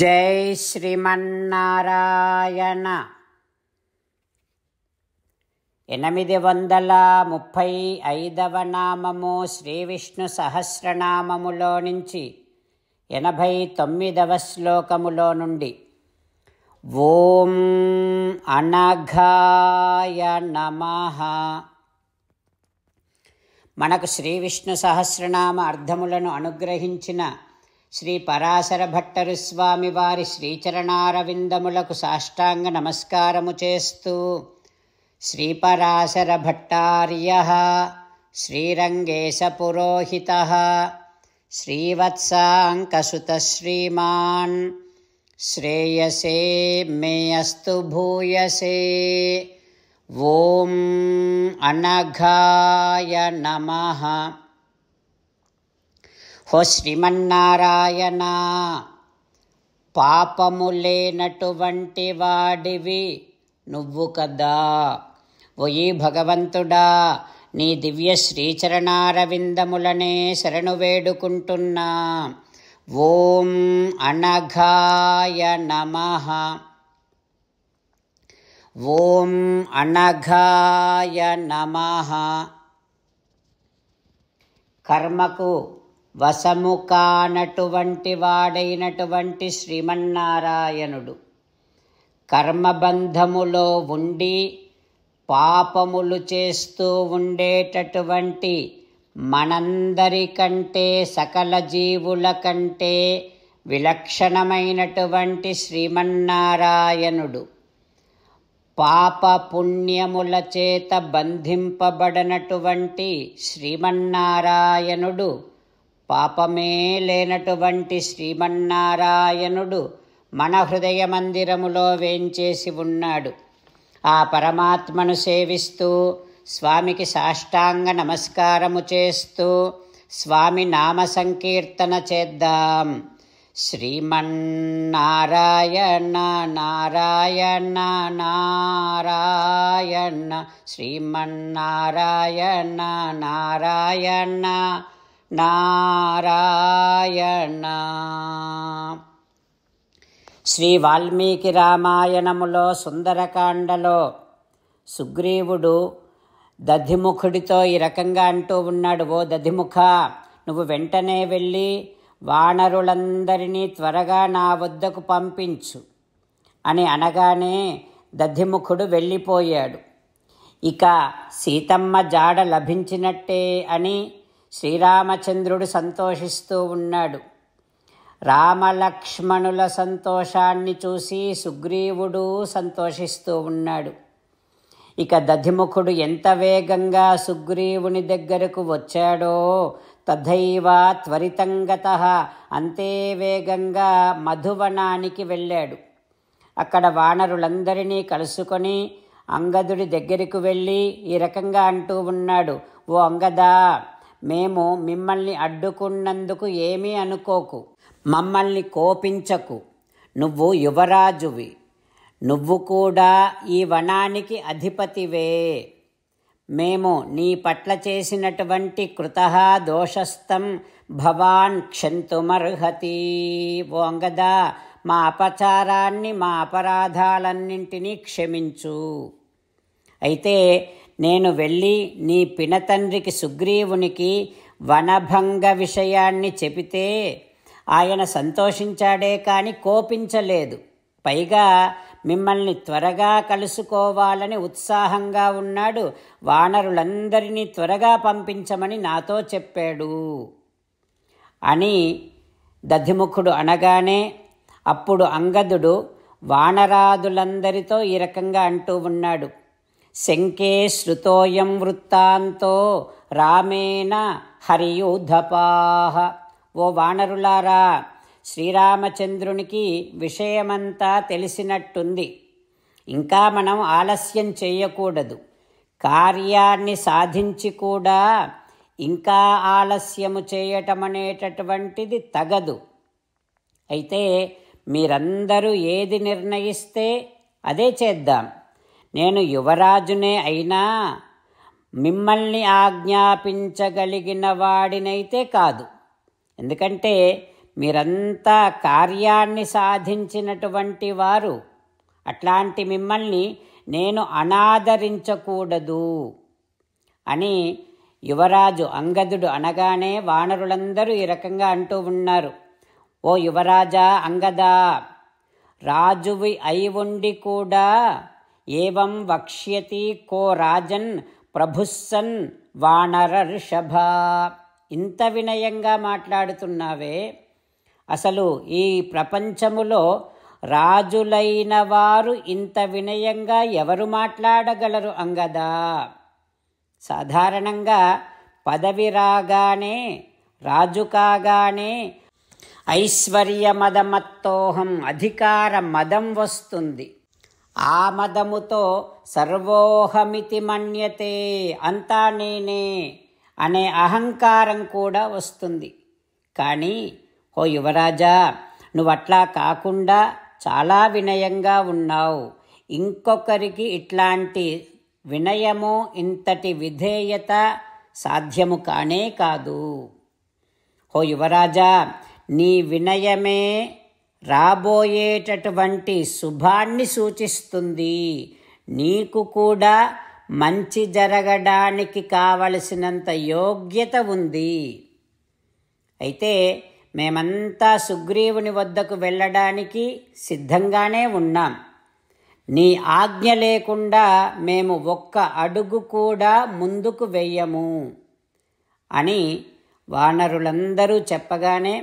జై శ్రీమన్నారాయణ ఎనిమిది వందల ముప్పై ఐదవ నామము శ్రీ విష్ణు సహస్రనామములో నుంచి ఎనభై తొమ్మిదవ శ్లోకములో నుండి ఓం అనఘాయ నమ మనకు శ్రీ విష్ణు సహస్రనామ అర్థములను అనుగ్రహించిన శ్రీ పరాశర భట్టరు స్వామి వారి శ్రీచరణారవిందములకు సాష్టాంగ నమస్కారము చేస్తూ శ్రీ పరాశర భట్టార్య శ్రీరంగేశ పురోహిత శ్రీవత్సాంకసుత శ్రేయసే మే భూయసే ఓం అనఘాయ నమ హో శ్రీమన్నారాయణ పాపము లేనటువంటి వాడివి నువ్వు కదా ఓయి భగవంతుడా నీ దివ్య శ్రీచరణారవిందములనే శరణు వేడుకుంటున్నా ఓం అనఘాయ నమ ఓం అనఘాయ నమ కర్మకు వశము కానటువంటి వాడైనటువంటి శ్రీమన్నారాయణుడు కర్మబంధములో ఉండి పాపములు చేస్తూ ఉండేటటువంటి మనందరికంటే సకల జీవుల కంటే విలక్షణమైనటువంటి శ్రీమన్నారాయణుడు పాప పుణ్యముల చేత బంధింపబడినటువంటి శ్రీమన్నారాయణుడు పాపమే లేనటువంటి శ్రీమన్నారాయణుడు మన హృదయ మందిరములో వేంచేసి ఉన్నాడు ఆ పరమాత్మను సేవిస్తూ స్వామికి సాష్టాంగ నమస్కారము చేస్తూ స్వామి నామ సంకీర్తన చేద్దాం శ్రీమన్నారాయణ నారాయణ నారాయణ శ్రీమన్నారాయణ నారాయణ నారాయణ శ్రీ వాల్మీకి రామాయణములో సుందరకాండలో సుగ్రీవుడు దధిముఖుడితో ఈ రకంగా అంటూ ఉన్నాడు ఓ దధిముఖ నువ్వు వెంటనే వెళ్ళి వానరులందరినీ త్వరగా నా వద్దకు పంపించు అని అనగానే దధిముఖుడు వెళ్ళిపోయాడు ఇక సీతమ్మ జాడ లభించినట్టే అని శ్రీరామచంద్రుడు సంతోషిస్తూ ఉన్నాడు రామలక్ష్మణుల సంతోషాన్ని చూసి సుగ్రీవుడు సంతోషిస్తూ ఉన్నాడు ఇక దధిముఖుడు ఎంత వేగంగా సుగ్రీవుని దగ్గరకు వచ్చాడో తథైవ త్వరితంగత అంతే వేగంగా మధువనానికి వెళ్ళాడు అక్కడ వానరులందరినీ కలుసుకొని అంగదుడి దగ్గరికి వెళ్ళి ఈ రకంగా అంటూ ఉన్నాడు ఓ అంగదా మేము మిమ్మల్ని అడ్డుకున్నందుకు ఏమీ అనుకోకు మమ్మల్ని కోపించకు నువ్వు యువరాజువి నువ్వు కూడా ఈ వనానికి అధిపతివే మేము నీ పట్ల చేసినటువంటి కృత దోషస్థం భవాన్ క్షంతుమర్హతి ఓంగదా మా అపచారాన్ని మా అపరాధాలన్నింటినీ క్షమించు అయితే నేను వెళ్ళి నీ పినతండ్రికి సుగ్రీవునికి వనభంగ విషయాన్ని చెబితే ఆయన సంతోషించాడే కాని కోపించలేదు పైగా మిమ్మల్ని త్వరగా కలుసుకోవాలని ఉత్సాహంగా ఉన్నాడు వానరులందరినీ త్వరగా పంపించమని నాతో చెప్పాడు అని దధిముఖుడు అనగానే అప్పుడు అంగదుడు వానరాదులందరితో ఈ రకంగా అంటూ ఉన్నాడు శంకే శృతోయం వృత్తాంతో రామేణ హరియూధపాహ ఓ వానరులారా శ్రీరామచంద్రునికి విషయమంతా తెలిసినట్టుంది ఇంకా మనం ఆలస్యం చేయకూడదు కార్యాన్ని సాధించి కూడా ఇంకా ఆలస్యము చేయటం అనేటటువంటిది తగదు అయితే మీరందరూ ఏది నిర్ణయిస్తే అదే చేద్దాం నేను యువరాజునే అయినా మిమ్మల్ని ఆజ్ఞాపించగలిగిన వాడినైతే కాదు ఎందుకంటే మీరంతా కార్యాన్ని సాధించినటువంటి వారు అట్లాంటి మిమ్మల్ని నేను అనాదరించకూడదు అని యువరాజు అంగదుడు అనగానే వానరులందరూ ఈ రకంగా అంటూ ఉన్నారు ఓ యువరాజా అంగదా రాజువి అయి ఉండి కూడా ఏం వక్ష్యతి కో రాజన్ ప్రభుస్సన్ వానర ఋషభ ఇంత వినయంగా మాట్లాడుతున్నావే అసలు ఈ ప్రపంచములో రాజులైన వారు ఇంత వినయంగా ఎవరు మాట్లాడగలరు అంగదా సాధారణంగా పదవి రాగానే రాజు కాగానే ఐశ్వర్య మదమత్తోహం అధికార మదం వస్తుంది ఆమదముతో సర్వోహమితి మన్యతే అంతా నేనే అనే అహంకారం కూడా వస్తుంది కానీ ఓ యువరాజా నువ్వట్లా కాకుండా చాలా వినయంగా ఉన్నావు ఇంకొకరికి ఇట్లాంటి వినయము ఇంతటి విధేయత సాధ్యము కానే కాదు ఓ యువరాజా నీ వినయమే రాబోయేటటువంటి శుభాన్ని సూచిస్తుంది నీకు కూడా మంచి జరగడానికి కావలసినంత యోగ్యత ఉంది అయితే మేమంతా సుగ్రీవుని వద్దకు వెళ్ళడానికి సిద్ధంగానే ఉన్నాం నీ ఆజ్ఞ లేకుండా మేము ఒక్క అడుగు కూడా ముందుకు వెయ్యము అని వానరులందరూ చెప్పగానే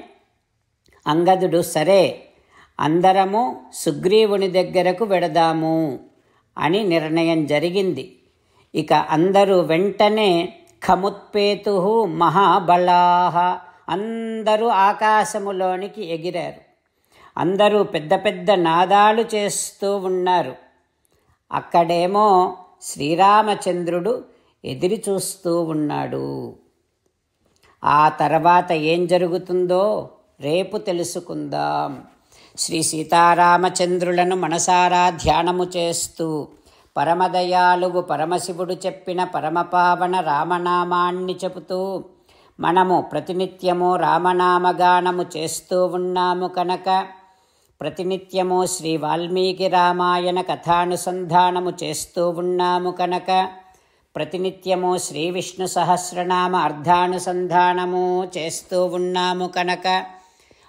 అంగదుడు సరే అందరము సుగ్రీవుని దగ్గరకు వెడదాము అని నిర్ణయం జరిగింది ఇక అందరూ వెంటనే ఖముత్పేతు మహాబలాహ అందరూ ఆకాశములోనికి ఎగిరారు అందరూ పెద్ద పెద్ద నాదాలు చేస్తూ ఉన్నారు అక్కడేమో శ్రీరామచంద్రుడు ఎదిరి చూస్తూ ఉన్నాడు ఆ తర్వాత ఏం జరుగుతుందో రేపు తెలుసుకుందాం శ్రీ సీతారామచంద్రులను మనసారా ధ్యానము చేస్తూ పరమదయాలువు పరమశివుడు చెప్పిన పరమపావన రామనామాన్ని చెబుతూ మనము ప్రతినిత్యము రామనామగానము చేస్తూ ఉన్నాము కనుక ప్రతినిత్యము శ్రీ వాల్మీకి రామాయణ కథానుసంధానము చేస్తూ ఉన్నాము కనుక ప్రతినిత్యము శ్రీ విష్ణు సహస్రనామ అర్ధానుసంధానము చేస్తూ ఉన్నాము కనుక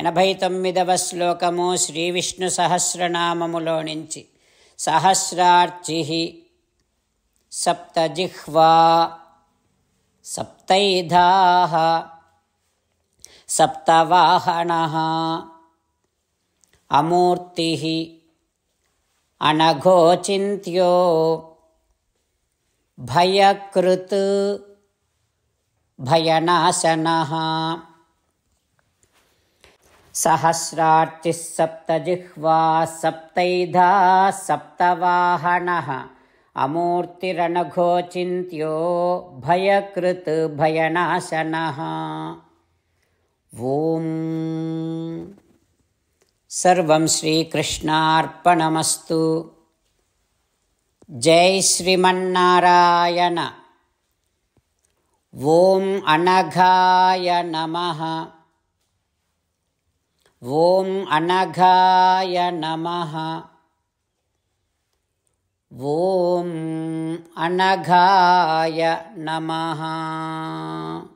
ఎనభై తొమ్మిదవ శ్లోకము శ్రీవిష్ణు సహస్రనామములో నుంచి సహస్రార్చి సప్తజిహ్వా సప్తైధా సప్తవాహన అమూర్తి అణఘోచింత్యో భయకృత్ భయనాశన सप्तजिह्वा सप्तैधा सप्तवाहनः अमूर्तिरनघोचिन्त्यो भयनाशनः ॐ सर्वं श्रीकृष्णार्पणमस्तु जय श्रीमन्नारायण ॐ अनघाय नमः अनघाय नमः वों अनघाय नमः